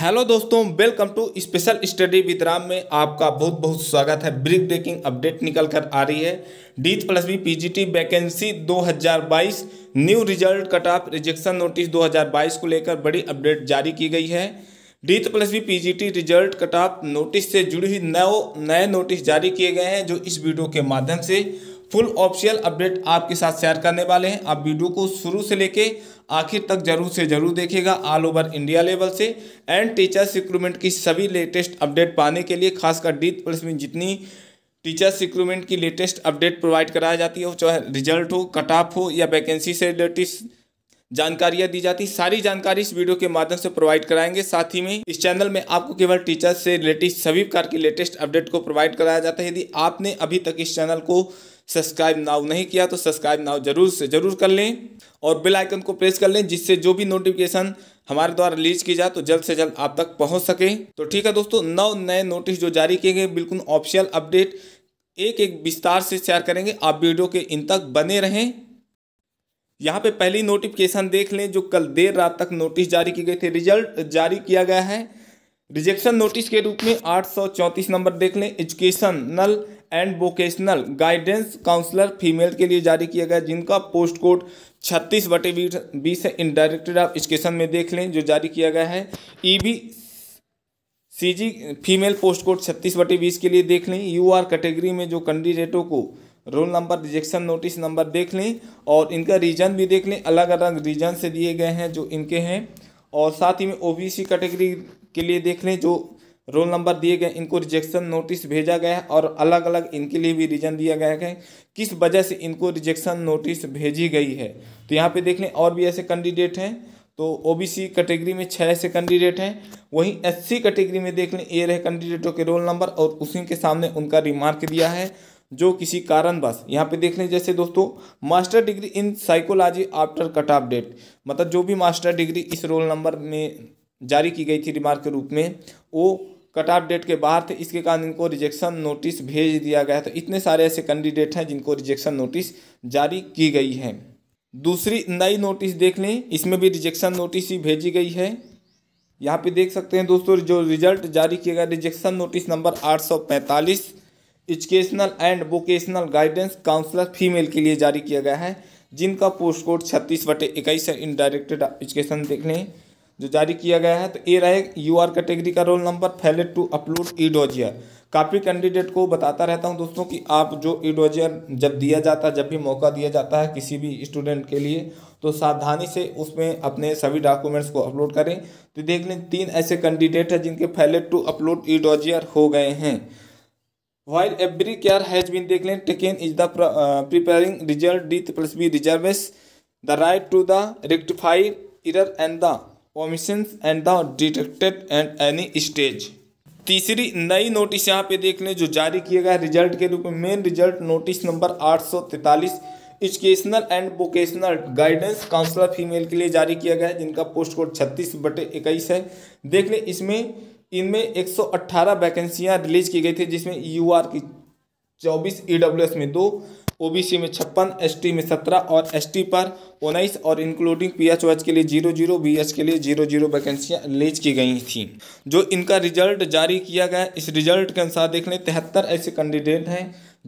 hello दोस्तों welcome to special study with Ram में आपका बहुत बहुत स्वागत है ब्रिक ब्रेकिंग अपडेट निकल कर आ रही है डीथ plus B PGT vacancy 2022 new result cut off rejection notice 2022 को लेकर बड़ी अपडेट जारी की गई है डीथ plus B PGT result cut off notice से जुड़ी हुई नौ नए नोटिस जारी किए गए हैं जो इस वीडियो के माध्यम से फुल ऑफिशियल अपडेट आपके साथ शेयर करने वाले हैं आप वीडियो को शुरू से लेके आखिर तक जरूर से जरूर देखेगा ऑल ओवर इंडिया लेवल से एंड टीचर्स रिक्रूटमेंट की सभी लेटेस्ट अपडेट पाने के लिए खासकर डी प्लस में जितनी टीचर्स रिक्रूटमेंट की लेटेस्ट अपडेट प्रोवाइड कराई जाती है चाहे रिजल्ट हो कट ऑफ हो या वैकेंसी से रिलेटेड जानकारियाँ दी जाती सारी जानकारी इस वीडियो के माध्यम से प्रोवाइड कराएंगे साथ ही में इस चैनल में आपको केवल टीचर्स से रिलेटेड सभी प्रकार की लेटेस्ट अपडेट को प्रोवाइड कराया जाता है यदि आपने अभी तक इस चैनल को सब्सक्राइब नाउ नहीं किया तो सब्सक्राइब नाउ जरूर से जरूर कर लें और बेल आइकन को प्रेस कर लें जिससे जो भी नोटिफिकेशन हमारे द्वारा रिलीज की जाए तो जल्द से जल्द आप तक पहुंच सके तो ठीक है दोस्तों नौ नए नोटिस जो जारी किए गए बिल्कुल ऑफिशियल अपडेट एक एक विस्तार से शेयर करेंगे आप वीडियो के इन तक बने रहें यहाँ पे पहली नोटिफिकेशन देख लें जो कल देर रात तक नोटिस जारी किए गए थे रिजल्ट जारी किया गया है रिजेक्शन नोटिस के रूप में आठ नंबर देख लें educational and vocational guidance counsellor female के लिए जारी किया गया जिनका पोस्ट कोड छत्तीस बटे बीस है इन डायरेक्टेड ऑफ स्टेशन में देख लें जो जारी किया गया है E B C G female post code छत्तीस बटे बीस के लिए देख लें यू आर कैटेगरी में जो कैंडिडेटों को roll number rejection notice number देख लें और इनका रीजन भी देख लें अलग अलग रीजन से दिए गए हैं जो इनके हैं और साथ ही में ओबीसी कैटेगरी के लिए देख लें जो रोल नंबर दिए गए इनको रिजेक्शन नोटिस भेजा गया है और अलग अलग इनके लिए भी रीज़न दिया गया है किस वजह से इनको रिजेक्शन नोटिस भेजी गई है तो यहाँ पे देख लें और भी ऐसे कैंडिडेट हैं तो ओबीसी कैटेगरी में छः ऐसे कैंडिडेट हैं वहीं एससी कैटेगरी में देख लें ए रहे कैंडिडेटों के रोल नंबर और उसी के सामने उनका रिमार्क दिया है जो किसी कारणवश यहाँ पे देख लें जैसे दोस्तों master degree in psychology after cut off date मतलब जो भी मास्टर डिग्री इस रोल नंबर में जारी की गई थी रिमार्क के रूप में वो कट ऑफ डेट के बाहर थे तो इसके कारण इनको रिजेक्शन नोटिस भेज दिया गया तो इतने सारे ऐसे कैंडिडेट हैं जिनको रिजेक्शन नोटिस जारी की गई है दूसरी नई नोटिस देख लें इसमें भी रिजेक्शन नोटिस ही भेजी गई है यहाँ पे देख सकते हैं दोस्तों जो रिजल्ट जारी किया गया रिजेक्शन नोटिस नंबर आठ educational and vocational guidance counsellor female के लिए जारी किया गया है जिनका पोस्ट कोड छत्तीस बटे इक्कीस है इन डायरेक्टेड एजुकेशन देख लें जो जारी किया गया है तो ए रहे यू आर कैटेगरी का roll number failed to upload E dossier काफ़ी कैंडिडेट को बताता रहता हूं दोस्तों कि आप जो ई डोजियर जब दिया जाता है जब भी मौका दिया जाता है किसी भी स्टूडेंट के लिए तो सावधानी से उसमें अपने सभी डॉक्यूमेंट्स को अपलोड करें तो देख लें तीन ऐसे कैंडिडेट हैं जिनके failed to upload E dossier हो गए हैं while every care has been देख लें taken is the preparing result D plus B reserves the right to the rectified error and the omissions and the detected and any stage तीसरी नई notice यहाँ पे देख लें जो जारी किया गया रिजल्ट के रूप में मेन रिजल्ट नोटिस नंबर आठ सौ educational and vocational guidance counsellor female के लिए जारी किया गया है जिनका पोस्ट कोड छत्तीस बटे इक्कीस है देख लें इसमें इनमें 118 वैकेंसियाँ रिलीज की गई थी जिसमें यू की चौबीस ई e में दो ओबीसी में छप्पन एसटी में सत्रह और एसटी पर उन्नीस और इंक्लूडिंग पीएचओएच के लिए जीरो जीरो बी के लिए जीरो जीरो वैकेंसियाँ रिलीज की गई थी जो इनका रिजल्ट जारी किया गया इस रिजल्ट के अनुसार देख लें तिहत्तर ऐसे कैंडिडेट हैं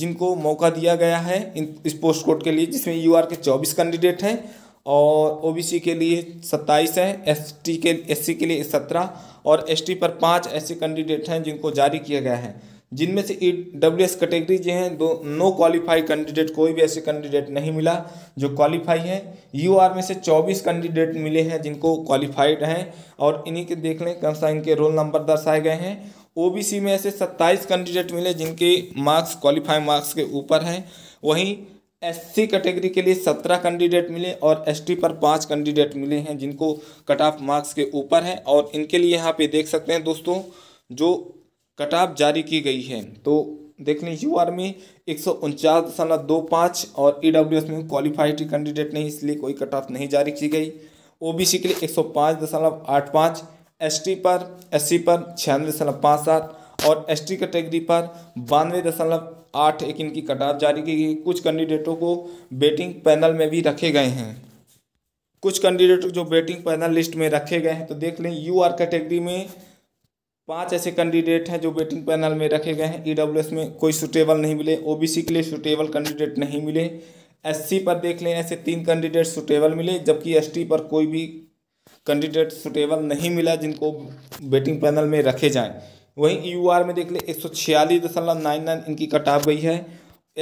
जिनको मौका दिया गया है इस पोस्ट कोड के लिए जिसमें यू के चौबीस कैंडिडेट हैं और ओ के लिए सत्ताईस हैं एस के एस के लिए सत्रह और एस पर पाँच ऐसे कैंडिडेट हैं जिनको जारी किया गया है जिनमें से ई डब्ल्यू एस कैटेगरी जो हैं दो नो क्वालिफाई कैंडिडेट कोई भी ऐसे कैंडिडेट नहीं मिला जो क्वालिफाई है यू आर में से 24 कैंडिडेट मिले हैं जिनको क्वालिफाइड हैं और इन्हीं के देख लें कौन सा इनके रोल नंबर दर्शाए गए हैं ओबीसी में ऐसे 27 कैंडिडेट मिले जिनके मार्क्स क्वालिफाई मार्क्स के ऊपर हैं वहीं सी कैटेगरी के लिए सत्रह कैंडिडेट मिले और टी पर पाँच कैंडिडेट मिले हैं जिनको कट ऑफ मार्क्स के ऊपर हैं और इनके लिए यहाँ पे देख सकते हैं दोस्तों जो कटाप जारी की गई है तो देख लें यू आर में एक सौ उनचास दशमलव दो पाँच और ई डब्ल्यू एस में क्वालिफाइड कैंडिडेट नहीं इसलिए कोई कट ऑफ नहीं जारी की गई ओ बी सी के लिए एक सौ पाँच दशमलव आठ पाँच एस टी पर एस सी पर छियानवे दशमलव पाँच सात और एस टी कैटेगरी पर बानवे दशमलव आठ एक इनकी कट ऑफ जारी की गई कुछ कैंडिडेटों को बेटिंग पैनल में भी रखे गए हैं कुछ कैंडिडेट जो बेटिंग पैनल लिस्ट में रखे गए हैं तो देख लें यू आर कैटेगरी में पांच ऐसे कैंडिडेट हैं जो वेटिंग पैनल में रखे गए हैं ईडब्ल्यूएस e में कोई सुटेबल नहीं मिले ओबीसी के लिए सुटेबल कैंडिडेट नहीं मिले एससी पर देख लें ऐसे तीन कैंडिडेट सुटेबल मिले जबकि एसटी पर कोई भी कैंडिडेट सुटेबल नहीं मिला जिनको वेटिंग पैनल में रखे जाएं वहीं यू में देख लें एक सौ छियालीस दशमलव नाइन नाइन इनकी कट ऑफ गई है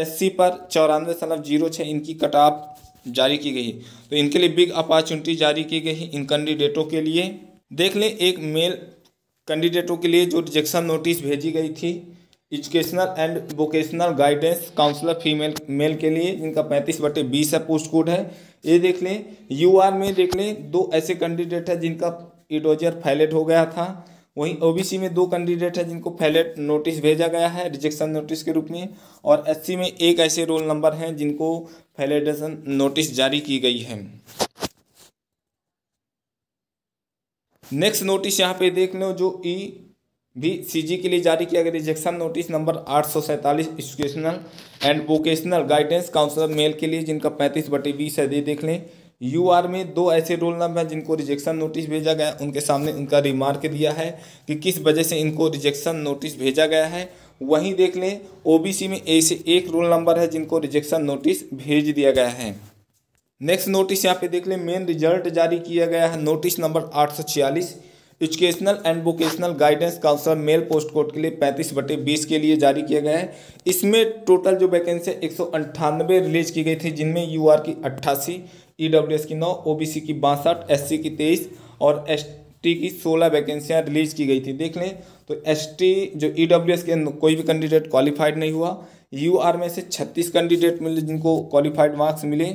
एस सी पर चौरानवे दशमलव जीरो छः इनकी कट ऑफ जारी की गई तो इनके लिए बिग अपॉर्चुनिटी जारी की गई इन कैंडिडेटों के लिए देख लें एक मेल कैंडिडेटों के लिए जो रिजेक्शन नोटिस भेजी गई थी educational and vocational guidance counsellor female male के लिए जिनका पैंतीस बटे बीस है पोस्ट कोड है ये देख लें यू आर में देख लें दो ऐसे कैंडिडेट है जिनका इडोजर फैलेट हो गया था वहीं ओबीसी में दो कैंडिडेट है जिनको फैलेट नोटिस भेजा गया है रिजेक्शन नोटिस के रूप में और एससी में एक ऐसे रोल नंबर हैं जिनको फैलेटेशन नोटिस जारी की गई है नेक्स्ट नोटिस यहाँ पे देख लो जो ई e भी जी के लिए जारी किया गया रिजेक्शन नोटिस नंबर आठ सौ सैंतालीस educational and vocational guidance counsellor male के लिए जिनका पैंतीस बटे बीस है दे देख लें यू आर में दो ऐसे रोल नंबर हैं जिनको रिजेक्शन नोटिस भेजा गया उनके सामने उनका रिमार्क दिया है कि किस वजह से इनको रिजेक्शन नोटिस भेजा गया है वहीं देख लें ओ में ऐसे एक रोल नंबर है जिनको रिजेक्शन नोटिस भेज दिया गया है नेक्स्ट नोटिस यहाँ पे देख लें मेन रिजल्ट जारी किया गया है नोटिस नंबर आठ सौ छियालीस educational and vocational guidance counsellor male post code के लिए पैंतीस बटे बीस के लिए जारी किया गया है इसमें टोटल जो वैकेंसी एक सौ अंठानवे रिलीज की गई थी जिनमें यू आर की अट्ठासी ई डब्ल्यू एस की नौ ओ बी सी की बासठ एस सी की तेईस और एस टी की सोलह वैकेंसियाँ रिलीज की गई थी देख लें तो एस टी जो ई डब्ल्यू एस के कोई भी कैंडिडेट क्वालिफाइड नहीं हुआ यू आर में से छत्तीस कैंडिडेट मिले जिनको क्वालिफाइड मार्क्स मिले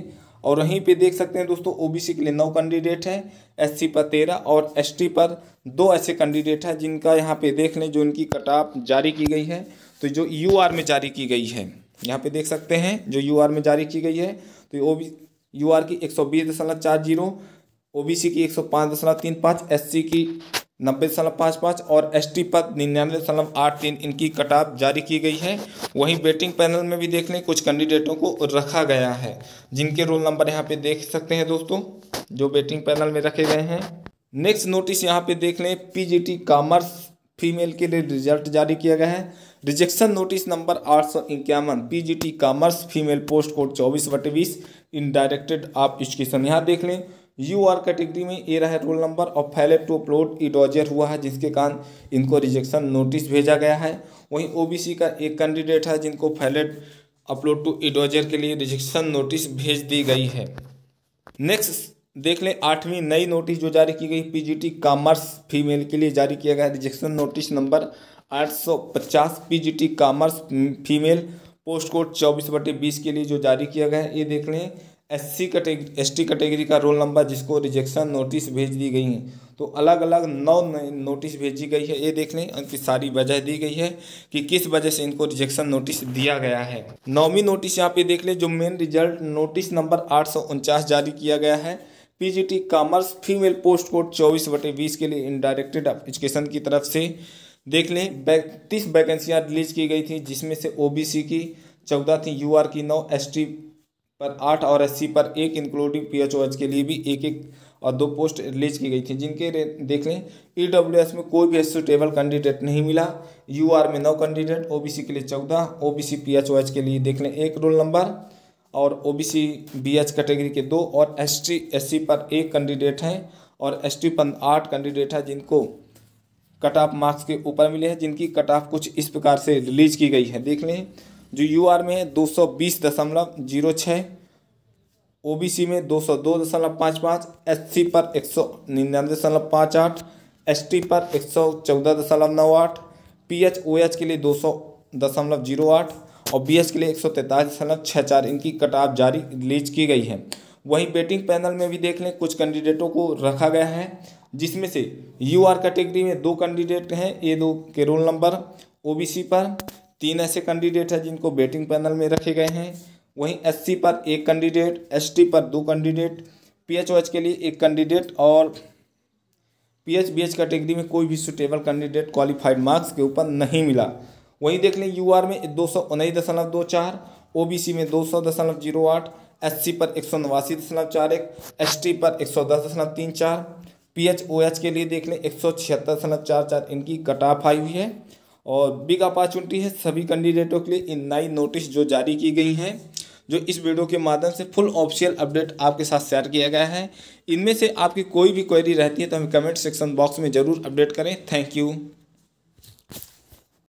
और वहीं पे देख सकते हैं दोस्तों ओबीसी के लिए नौ कैंडिडेट हैं एससी पर तेरह और एसटी पर दो ऐसे कैंडिडेट हैं जिनका यहाँ पे देख लें जो इनकी कटाप जारी की गई है तो जो यू में जारी की गई है यहाँ पे देख सकते हैं जो यू में जारी की गई है तो ओ बी यू की एक सौ बीस दशमलव चार जीरो ओ बी सी की एक सौ पाँच दशमलव तीन पाँच एस सी की नब्बे दशमलव पाँच पाँच और एस टी पद निन्यानवे दशमलव आठ तीन इनकी कटाप जारी की गई है वहीं वेटिंग पैनल में भी देख लें कुछ कैंडिडेटों को रखा गया है जिनके रोल नंबर यहाँ पे देख सकते हैं दोस्तों जो वेटिंग पैनल में रखे गए हैं नेक्स्ट नोटिस यहाँ पे देख लें पीजीटी कॉमर्स फीमेल के लिए रिजल्ट जारी किया गया है रिजेक्शन नोटिस नंबर आठ सौ इक्यावन P commerce female post code चौबीस बटे बीस इन डायरेक्टेड ऑफ एजुकेशन यहाँ देख लें यू आर कैटेगरी में ए रहा है रोल नंबर और फैलेट टू अपलोड इडोजर हुआ है जिसके कारण इनको रिजेक्शन नोटिस भेजा गया है वहीं ओबीसी का एक कैंडिडेट है जिनको फैलेट अपलोड टू इडोजर के लिए रिजेक्शन नोटिस भेज दी गई है नेक्स्ट देख लें आठवीं नई नोटिस जो जारी की गई पीजीटी कॉमर्स फीमेल के लिए जारी किया गया rejection notice number 850 PGT commerce female post code चौबीस बटे बीस के लिए जो जारी किया गया है ये देख लें S C category S T category का रोल नंबर जिसको रिजेक्शन नोटिस भेज दी गई है तो अलग अलग नौ नोटिस भेजी गई है ये देख लें उनकी सारी वजह दी गई है कि किस वजह से इनको रिजेक्शन नोटिस दिया गया है नौवीं नोटिस यहाँ पे देख लें जो मेन रिजल्ट नोटिस नंबर आठ जारी किया गया है P commerce female post code चौबीस बटे बीस के लिए इनडायरेक्टेड एजुकेशन की तरफ से देख लें बैतीस वैकेंसियाँ रिलीज की गई थी जिसमें से ओ की चौदह थी यूआर की नौ एसटी पर आठ और एस पर एक including P H O H के लिए भी एक एक और दो पोस्ट रिलीज की गई थी जिनके देख लें ई डब्ल्यू एस में कोई भी एसुटेबल कैंडिडेट नहीं मिला यू आर में नौ कैंडिडेट ओ बी सी के लिए चौदह O B C P H O H के लिए देख लें एक रोल नंबर और O B C B H category के दो और एस टी एस सी पर एक कैंडिडेट हैं और एस टी पर आठ कैंडिडेट हैं जिनको कट ऑफ मार्क्स के ऊपर मिले हैं जिनकी कट ऑफ कुछ इस प्रकार से रिलीज की गई है देख लें जो यू आर में है दो सौ बीस दशमलव जीरो छः ओ बी सी में दो सौ दो दशमलव पाँच पाँच एस सी पर एक सौ निन्यानवे दशमलव पाँच आठ एस टी पर एक सौ चौदह दशमलव नौ आठ पी एच ओ एच के लिए दो सौ दशमलव जीरो आठ और बी एच के लिए एक सौ तैंतालीस दशमलव छः चार इनकी कट ऑफ जारी रिलीज की गई है वहीं बेटिंग पैनल में भी देख लें कुछ कैंडिडेटों को रखा गया है जिसमें से यू आर कैटेगरी में दो कैंडिडेट हैं ये दो के roll number O B C पर तीन ऐसे कैंडिडेट हैं जिनको बेटिंग पैनल में रखे गए हैं वहीं एस पर एक कैंडिडेट एस पर दो कैंडिडेट पी के लिए एक कैंडिडेट और पी एच कैटेगरी में कोई भी सुटेबल कैंडिडेट क्वालिफाइड मार्क्स के ऊपर नहीं मिला वहीं देख लें यू में दो सौ उन्नीस दशमलव दो चार ओ में दो सौ दशमलव जीरो आठ एस पर एक सौ नवासी दशमलव चार एक एस पर एक सौ दस दशमलव तीन चार पी एच ओ एच के लिए देख लें एक सौ छिहत्तर दशमलव चार चार इनकी कट ऑफ आई हुई है और बिग अपॉर्चुनिटी है सभी कैंडिडेटों के लिए इन नई नोटिस जो जारी की गई हैं जो इस वीडियो के माध्यम से फुल ऑफिशियल अपडेट आपके साथ शेयर किया गया है इनमें से आपकी कोई भी क्वेरी रहती है तो हमें कमेंट सेक्शन बॉक्स में ज़रूर अपडेट करें थैंक यू